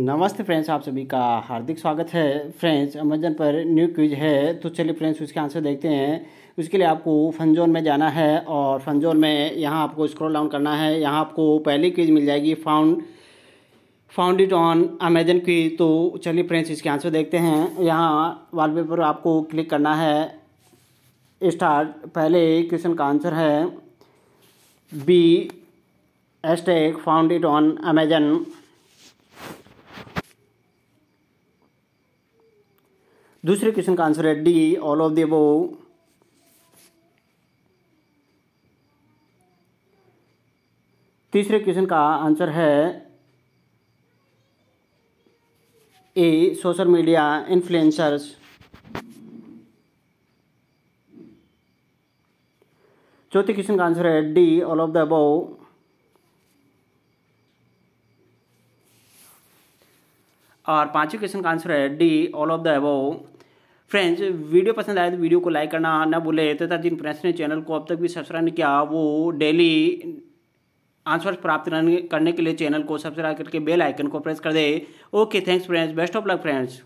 नमस्ते फ्रेंड्स आप सभी का हार्दिक स्वागत है फ्रेंड्स अमेजन पर न्यू क्विज है तो चलिए फ्रेंड्स उसके आंसर देखते हैं उसके लिए आपको फन जोन में जाना है और फन जोन में यहाँ आपको स्क्रॉल डाउन करना है यहाँ आपको पहली क्विज मिल जाएगी found found it on Amazon quiz तो चलिए फ्रेंड्स इसके आंसर देखते हैं यहाँ पेपर आपको क्लिक करना है स्टार्ट पहले क्वेश्चन का आंसर है B Aztec found it on Amazon दूसरे क्वेश्चन का आंसर है डी ऑल ऑफ द वो तीसरे क्वेश्चन का आंसर है ए सोशल मीडिया इन्फ्लुएंसर्स चौथे क्वेश्चन का आंसर है D all of the above और पांचवें क्वेश्चन का आंसर है D all of the above friends video पसंद आए तो वीडियो को लाइक करना ना भूले तथा जिन फ्रेंड्स ने चैनल को अब तक भी सब्सक्राइब नहीं किया वो डेली आंसर्स प्राप्त करने के लिए चैनल को सब्सक्राइब करके बेल आइकन को प्रेस कर दे okay thanks friends best of luck friends